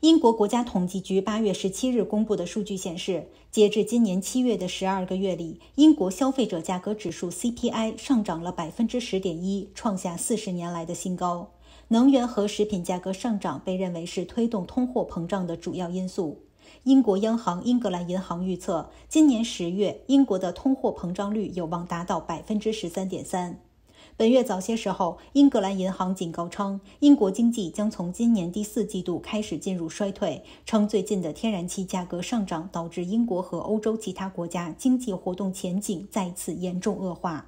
英国国家统计局八月十七日公布的数据显示，截至今年七月的十二个月里，英国消费者价格指数 CPI 上涨了百分之十点一，创下四十年来的新高。能源和食品价格上涨被认为是推动通货膨胀的主要因素。英国央行英格兰银行预测，今年十月英国的通货膨胀率有望达到百分之十三点三。本月早些时候，英格兰银行警告称，英国经济将从今年第四季度开始进入衰退，称最近的天然气价格上涨导致英国和欧洲其他国家经济活动前景再次严重恶化。